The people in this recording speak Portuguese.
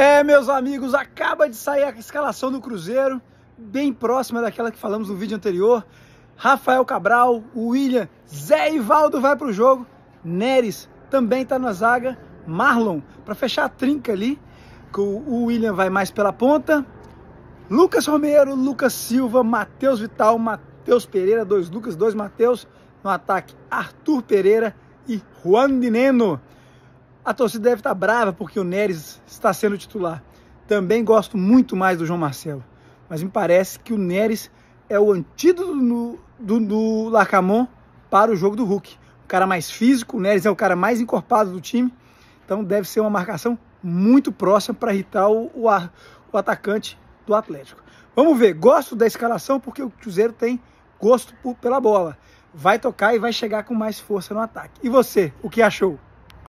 É, meus amigos, acaba de sair a escalação do Cruzeiro, bem próxima daquela que falamos no vídeo anterior. Rafael Cabral, William, Zé Ivaldo vai para o jogo. Neres também está na zaga. Marlon, para fechar a trinca ali, o William vai mais pela ponta. Lucas Romero, Lucas Silva, Matheus Vital, Matheus Pereira, dois Lucas, dois Matheus. No ataque, Arthur Pereira e Juan Dineno. A torcida deve estar brava porque o Neres está sendo titular. Também gosto muito mais do João Marcelo. Mas me parece que o Neres é o antídoto do, do, do Lacamon para o jogo do Hulk. O cara mais físico, o Neres é o cara mais encorpado do time. Então deve ser uma marcação muito próxima para irritar o, o, o atacante do Atlético. Vamos ver, gosto da escalação porque o Cruzeiro tem gosto por, pela bola. Vai tocar e vai chegar com mais força no ataque. E você, o que achou?